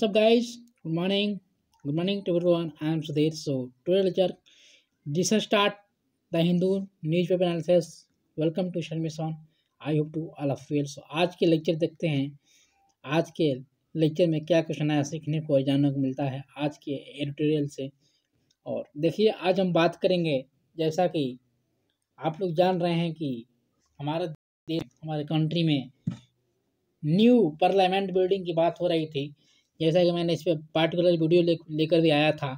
What's up guys? Good morning. Good morning to everyone. I am Sudhir. So today lecture, this is start the Hindu newspaper analysis. Welcome to Sharmison. I hope to all of you. So आज के lecture देखते हैं आज के lecture में क्या question नया सीखने को जानने को मिलता है आज के एडिटोरियल से और देखिए आज हम बात करेंगे जैसा कि आप लोग जान रहे हैं कि हमारे देश हमारे कंट्री में न्यू पार्लियामेंट बिल्डिंग की बात हो रही थी जैसा कि मैंने इस पर पार्टिकुलर वीडियो लेकर ले भी आया था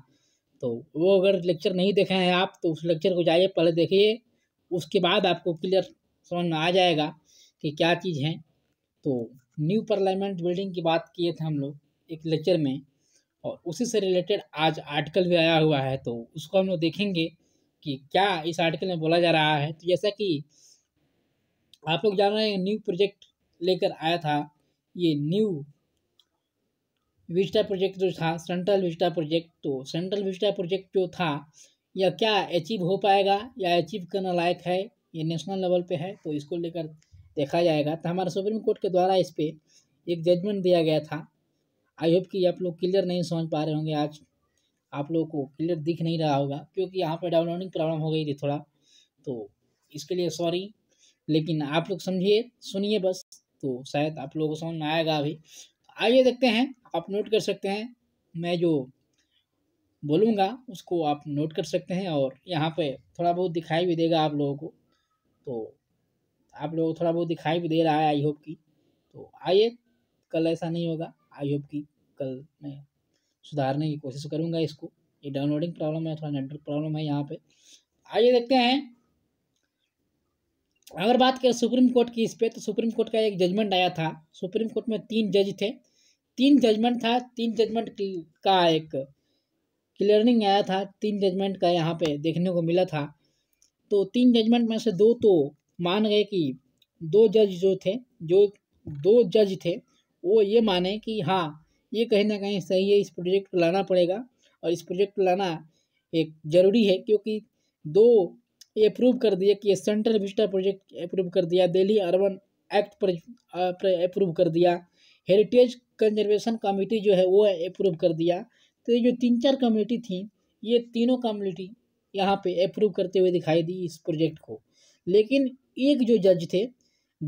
तो वो अगर लेक्चर नहीं देखा है आप तो उस लेक्चर को जाइए पहले देखिए उसके बाद आपको क्लियर समझ में आ जाएगा कि क्या चीज़ है तो न्यू पार्लियामेंट बिल्डिंग की बात किए थे हम लोग एक लेक्चर में और उसी से रिलेटेड आज आर्टिकल भी आया हुआ है तो उसको हम लोग देखेंगे कि क्या इस आर्टिकल में बोला जा रहा है तो जैसा कि आप लोग जान रहे हैं न्यू प्रोजेक्ट लेकर आया था ये न्यू विस्टा प्रोजेक्ट जो था सेंट्रल विस्टा प्रोजेक्ट तो सेंट्रल विस्टा प्रोजेक्ट जो था या क्या अचीव हो पाएगा या अचीव करने लायक है ये नेशनल लेवल पे है तो इसको लेकर देखा जाएगा तो हमारे सुप्रीम कोर्ट के द्वारा इस पर एक जजमेंट दिया गया था आई होप कि आप लोग क्लियर नहीं समझ पा रहे होंगे आज आप लोगों को क्लियर दिख नहीं रहा होगा क्योंकि यहाँ पर डाउनलोडिंग प्रॉब्लम हो गई थी थोड़ा तो इसके लिए सॉरी लेकिन आप लोग समझिए सुनिए बस तो शायद आप लोगों को समझ में आएगा अभी तो आइए देखते हैं आप नोट कर सकते हैं मैं जो बोलूँगा उसको आप नोट कर सकते हैं और यहाँ पे थोड़ा बहुत दिखाई भी देगा आप लोगों को तो आप लोगों को थोड़ा बहुत दिखाई भी दे रहा है आई होप की तो आइए कल ऐसा नहीं होगा आई होप की कल मैं सुधारने की कोशिश करूँगा इसको ये डाउनलोडिंग प्रॉब्लम है थोड़ा नेटवर्क प्रॉब्लम है यहाँ पर आइए देखते हैं अगर बात करें सुप्रीम कोर्ट की इस पर तो सुप्रीम कोर्ट का एक जजमेंट आया था सुप्रीम कोर्ट में तीन जज थे तीन जजमेंट था तीन जजमेंट का एक क्लियरिंग आया था तीन जजमेंट का यहाँ पे देखने को मिला था तो तीन जजमेंट में से दो तो मान गए कि दो जज जो थे जो दो जज थे वो ये माने कि हाँ ये कहीं ना कहीं सही है इस प्रोजेक्ट को लाना पड़ेगा और इस प्रोजेक्ट को लाना एक ज़रूरी है क्योंकि दो ये अप्रूव कर दिया कि सेंट्रल विस्टा प्रोजेक्ट अप्रूव कर दिया दिल्ली अर्बन एक्ट पर अप्रूव कर दिया हेरिटेज कंजर्वेशन कमेटी जो है वो अप्रूव कर दिया तो ये जो तीन चार कमेटी थी ये तीनों कमेटी यहाँ पे अप्रूव करते हुए दिखाई दी इस प्रोजेक्ट को लेकिन एक जो जज थे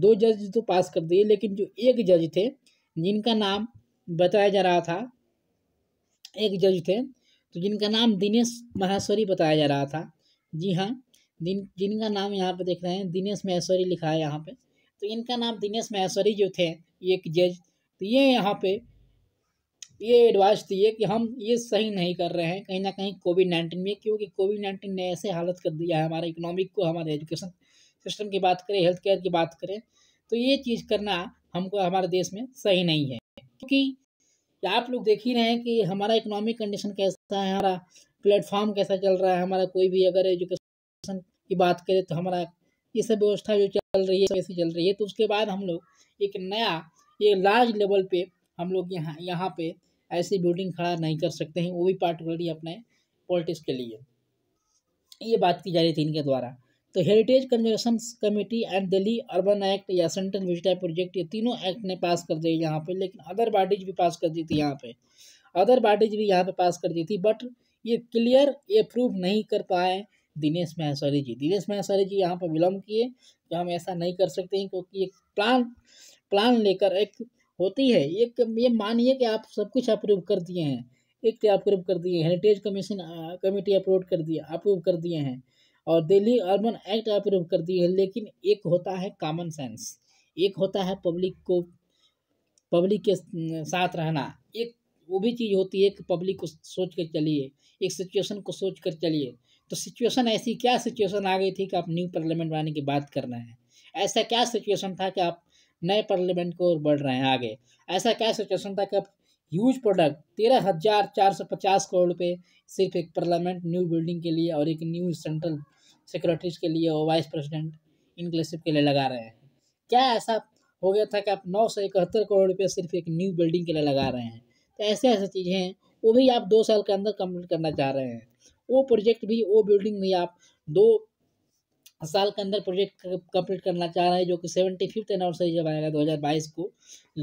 दो जज तो पास कर दिए लेकिन जो एक जज थे जिनका नाम बताया जा रहा था एक जज थे तो जिनका नाम दिनेश महेश्वरी बताया जा रहा था जी हाँ जिन जिनका नाम यहाँ पे देख रहे हैं दिनेश महेश्वरी लिखा है यहाँ पे तो इनका नाम दिनेश महेश्वरी जो थे एक जज दिए यहाँ पे ये एडवाइस दिए कि हम ये सही नहीं कर रहे हैं कहीं ना कहीं कोविड नाइन्टीन में क्योंकि कोविड नाइन्टीन ने ऐसे हालत कर दिया है हमारे इकोनॉमिक को हमारे एजुकेशन सिस्टम की बात करें हेल्थ केयर की बात करें तो ये चीज़ करना हमको हमारे देश में सही नहीं है क्योंकि आप लोग देख ही रहे हैं कि हमारा इकोनॉमिक कंडीशन कैसा है हमारा प्लेटफॉर्म कैसा चल रहा है हमारा कोई भी अगर एजुकेशन की बात करें तो हमारा ये सब व्यवस्था जो चल रही है कैसी चल रही है तो उसके बाद हम लोग एक नया ये लार्ज लेवल पे हम लोग यहाँ यहाँ पे ऐसी बिल्डिंग खड़ा नहीं कर सकते हैं वो भी पार्टिकुलरली अपने पॉलिटिक्स के लिए ये बात की जा रही थी इनके द्वारा तो heritage conservation committee and Delhi urban act या सेंट्रल विजिटा प्रोजेक्ट ये तीनों एक्ट ने पास कर दिए यहाँ पे लेकिन अदर बॉडीज भी पास कर दी थी यहाँ पे अदर बॉडीज भी यहाँ पे पास कर दी थी बट ये क्लियर ये प्रूव नहीं कर पाए दिनेश महेश्वरी जी दिनेश महेश्वरी जी यहाँ पर विलम्ब किए कि हम ऐसा नहीं कर सकते हैं क्योंकि एक प्लान प्लान लेकर एक होती है एक ये मानिए कि आप सब कुछ अप्रूव कर दिए हैं एक तो अप्रूव कर दिए हेरिटेज कमीशन कमेटी अप्रूव कर दिए अप्रूव कर दिए हैं और दिल्ली अर्बन एक्ट अप्रूव कर दिए हैं लेकिन एक होता है कॉमन सेंस एक होता है पब्लिक को पब्लिक के साथ रहना एक वो भी चीज़ होती है कि पब्लिक को सोच कर चलिए एक सिचुएशन को सोच कर चलिए तो सिचुएशन ऐसी क्या सिचुएशन आ गई थी कि आप न्यू पार्लियामेंट बनाने की बात कर रहे हैं ऐसा क्या सिचुएशन था कि आप नए पार्लियामेंट को बढ़ रहे हैं आगे ऐसा क्या सिचुएशन था कि अब ह्यूज प्रोडक्ट तेरह हज़ार चार सौ पचास करोड़ रुपये सिर्फ एक पार्लियामेंट न्यू बिल्डिंग के लिए और एक न्यू सेंट्रल सिक्योरिटीज के लिए और वाइस प्रेसिडेंट इनके के लिए लगा रहे हैं क्या ऐसा हो गया था कि आप नौ सौ इकहत्तर करोड़ रुपये सिर्फ एक न्यू बिल्डिंग के लिए लगा रहे हैं तो ऐसे ऐसे चीज़ें हैं वो भी आप दो साल के अंदर कम्प्लीट करना चाह रहे हैं वो प्रोजेक्ट भी वो बिल्डिंग भी आप दो साल के अंदर प्रोजेक्ट कंप्लीट करना चाह रहे हैं जो कि सेवेंटी फिफ्थ एनिवर्सरी जब आएगा 2022 को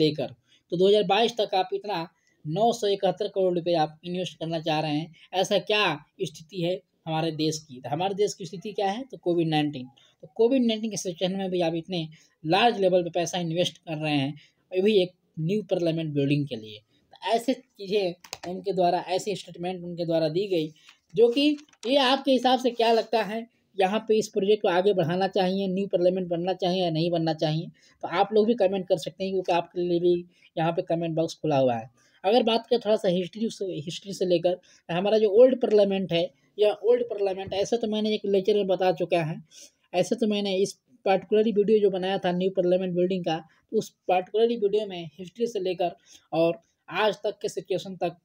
लेकर तो 2022 तक आप इतना नौ सौ इकहत्तर करोड़ रुपये आप इन्वेस्ट करना चाह रहे हैं ऐसा क्या स्थिति है हमारे देश की तो हमारे देश की स्थिति क्या है तो कोविड नाइन्टीन तो कोविड नाइन्टीन के सिचुएशन में भी आप इतने लार्ज लेवल पर पैसा इन्वेस्ट कर रहे हैं अभी भी एक न्यू पार्लियामेंट बिल्डिंग के लिए तो ऐसे चीज़ें उनके द्वारा ऐसे स्टेटमेंट उनके द्वारा दी गई जो कि ये आपके हिसाब से क्या लगता है यहाँ पे इस प्रोजेक्ट को आगे बढ़ाना चाहिए न्यू पार्लियामेंट बनना चाहिए या नहीं बनना चाहिए तो आप लोग भी कमेंट कर सकते हैं क्योंकि आपके लिए भी यहाँ पे कमेंट बॉक्स खुला हुआ है अगर बात करें थोड़ा सा हिस्ट्री से हिस्ट्री से लेकर हमारा जो ओल्ड पार्लियामेंट है या ओल्ड पार्लियामेंट ऐसा तो मैंने एक लेक्चर में बता चुका है ऐसे तो मैंने इस पार्टिकुलरली वीडियो जो बनाया था न्यू पार्लियामेंट बिल्डिंग का तो उस पार्टिकुलरली वीडियो में हिस्ट्री से लेकर और आज तक के सिचुएशन तक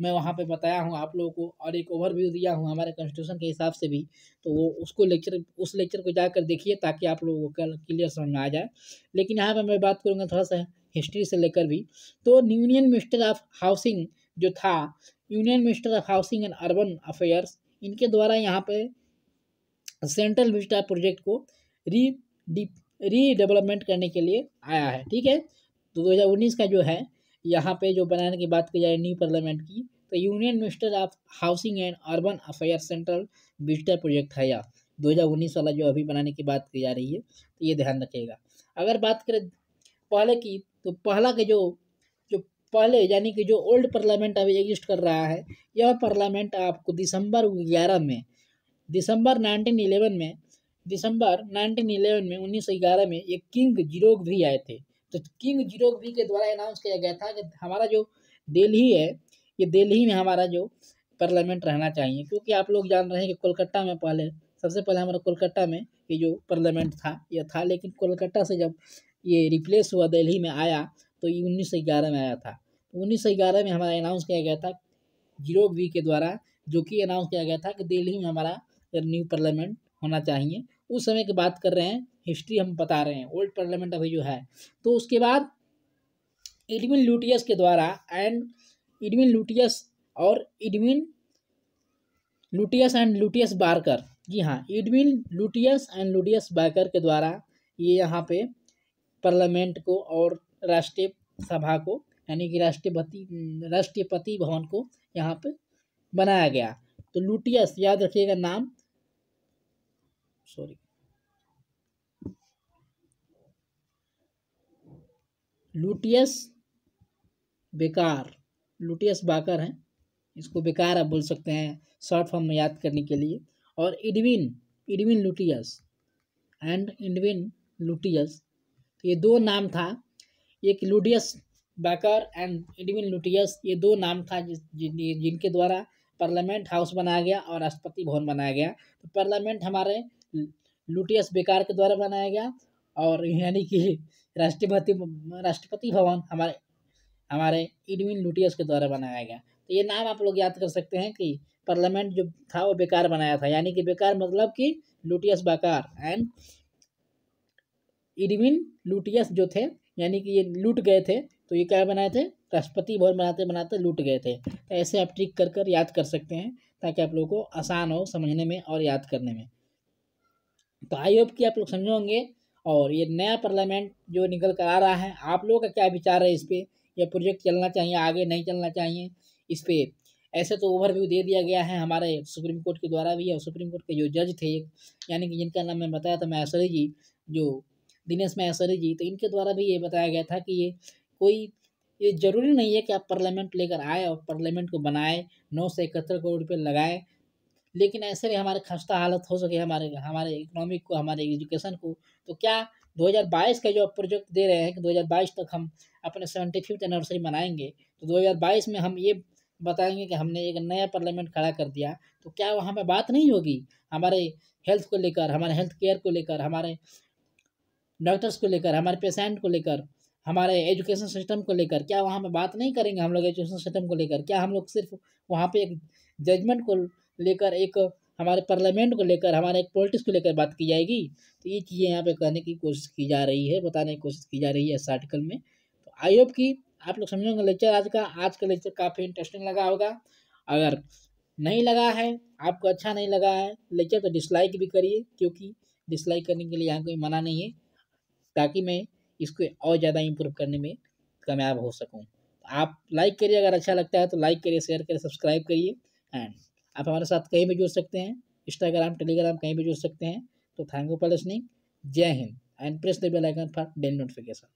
मैं वहाँ पे बताया हूँ आप लोगों को और एक ओवरव्यू दिया हूँ हमारे कॉन्स्टिट्यूशन के हिसाब से भी तो वो उसको लेक्चर उस लेक्चर को जाकर देखिए ताकि आप लोगों को कल क्लियर समझ में आ जाए लेकिन यहाँ पर मैं बात करूँगा थोड़ा सा हिस्ट्री से लेकर भी तो यूनियन मिनिस्टर ऑफ हाउसिंग जो था union minister of housing and urban affairs इनके द्वारा यहाँ पर सेंट्रल विस्टा प्रोजेक्ट को री रीडेवलपमेंट करने के लिए आया है ठीक है तो 2019 का जो है यहाँ पे जो बनाने की बात की जाए न्यू पार्लियामेंट की तो union minister of housing and urban affair central digital project है यह दो हज़ार उन्नीस वाला जो अभी बनाने की बात की जा रही है तो ये ध्यान रखिएगा अगर बात करें पहले की तो पहला के जो जो पहले यानी कि जो ओल्ड पार्लियामेंट अभी एग्जिस्ट कर रहा है यह पार्लियामेंट आपको दिसंबर ग्यारह में दिसंबर नाइनटीन इलेवन में दिसंबर नाइनटीन इलेवन में उन्नीस सौ ग्यारह में एक किंग जीरोग भी आए थे तो किंग जीरो बी के द्वारा अनाउंस किया गया था कि हमारा जो दिल्ली है ये दिल्ली में हमारा जो पार्लियामेंट रहना चाहिए क्योंकि आप लोग जान रहे हैं कि कोलकाता में पहले सबसे पहले हमारा कोलकाता में ये जो पार्लियामेंट था यह था लेकिन कोलकाता से जब ये रिप्लेस हुआ दिल्ली में आया तो ये उन्नीस सौ ग्यारह में आया था उन्नीस सौ ग्यारह में हमारा अनाउंस किया गया था जीरो वी के द्वारा जो कि अनाउंस किया गया था कि दिल्ली में हमारा न्यू पार्लियामेंट होना चाहिए उस समय की बात कर रहे हैं हिस्ट्री हम बता रहे हैं ओल्ड पार्लियामेंट अभी जो है तो उसके बाद इडविन लूटियस के द्वारा एंड एडमिन लूटियस और इडविन लूटियस एंड लूटियस बारकर जी हाँ इडविन लूटियस एंड लूटियस बारकर के द्वारा ये यहाँ पे पार्लियामेंट को और राष्ट्रीय सभा को यानी कि राष्ट्रपति राष्ट्रपति भवन को यहाँ पे बनाया गया तो लूटियस याद रखिएगा नाम सॉरी लूटियस बेकार लूटियस बाकर हैं इसको बेकार आप बोल सकते हैं शॉर्ट फॉर्म में याद करने के लिए और Edwin Edwin Lutyens and Edwin Lutyens तो ये दो नाम था एक लुडियस बाकर एंड इडविन लुटियस ये दो नाम था जिस जिन, जिनके द्वारा पार्लियामेंट हाउस बनाया गया और राष्ट्रपति भवन बनाया गया तो पार्लियामेंट हमारे लुटियस बेकार के द्वारा बनाया गया और यानी कि राष्ट्रपति राष्ट्रपति भवन हमारे हमारे इडविन लुटियस के द्वारा बनाया गया तो ये नाम आप लोग याद कर सकते हैं कि पार्लियामेंट जो था वो बेकार बनाया था यानी कि बेकार मतलब कि Lutyens Baker and Edwin Lutyens जो थे यानी कि ये लूट गए थे तो ये क्या बनाए थे राष्ट्रपति भवन बनाते बनाते लूट गए थे तो ऐसे आप ट्रिक कर कर याद कर सकते हैं ताकि आप लोगों को आसान हो समझने में और याद करने में तो आई होप कि आप लोग समझोगे और ये नया पार्लियामेंट जो निकल कर आ रहा है आप लोगों का क्या विचार है इस पर यह प्रोजेक्ट चलना चाहिए आगे नहीं चलना चाहिए इस पर ऐसे तो ओवरव्यू दे दिया गया है हमारे सुप्रीम कोर्ट के द्वारा भी और सुप्रीम कोर्ट के जो जज थे यानी कि जिनका नाम मैं बताया था मैसरी जी जो दिनेश मैसरी जी तो इनके द्वारा भी ये बताया गया था कि ये कोई ये ज़रूरी नहीं है कि आप पार्लियामेंट लेकर आए और पार्लियामेंट को बनाए नौ सौ इकहत्तर करोड़ रुपये लगाए लेकिन ऐसे भी हमारे खस्ता हालत हो सके हमारे हमारे इकोनॉमिक को हमारे एजुकेशन को तो क्या 2022 का जो प्रोजेक्ट दे रहे हैं कि 2022 तक हम अपने सेवेंटी फिफ्थ एनिवर्सरी मनाएंगे तो 2022 में हम ये बताएंगे कि हमने एक नया पार्लियामेंट खड़ा कर दिया तो क्या वहाँ पर बात नहीं होगी हमारे हेल्थ को लेकर हमारे हेल्थ केयर को लेकर हमारे डॉक्टर्स को लेकर हमारे पेशेंट को लेकर हमारे एजुकेशन सिस्टम को लेकर क्या वहाँ पर बात नहीं करेंगे हम लोग एजुकेशन सिस्टम को लेकर क्या हम लोग सिर्फ वहाँ पर एक जजमेंट को लेकर एक हमारे पार्लियामेंट को लेकर हमारे एक पॉलिटिक्स को लेकर बात की जाएगी तो ये चीज़ें यहाँ पे करने की कोशिश की जा रही है बताने की कोशिश की जा रही है इस आर्टिकल में तो आई होप कि आप लोग समझोगे लेक्चर आज का आज का लेक्चर काफ़ी इंटरेस्टिंग लगा होगा अगर नहीं लगा है आपको अच्छा नहीं लगा है लेक्चर तो डिसलाइक भी करिए क्योंकि डिसलाइक करने के लिए यहाँ कोई मना नहीं है ताकि मैं इसको और ज़्यादा इम्प्रूव करने में कामयाब हो सकूँ आप लाइक करिए अगर अच्छा लगता है तो लाइक करिए शेयर करिए सब्सक्राइब करिए एंड आप हमारे साथ कहीं भी जुड़ सकते हैं इंस्टाग्राम टेलीग्राम कहीं भी जुड़ सकते हैं तो थैंक यू फॉर लिसनिंग जय हिंद and press the bell icon for daily notification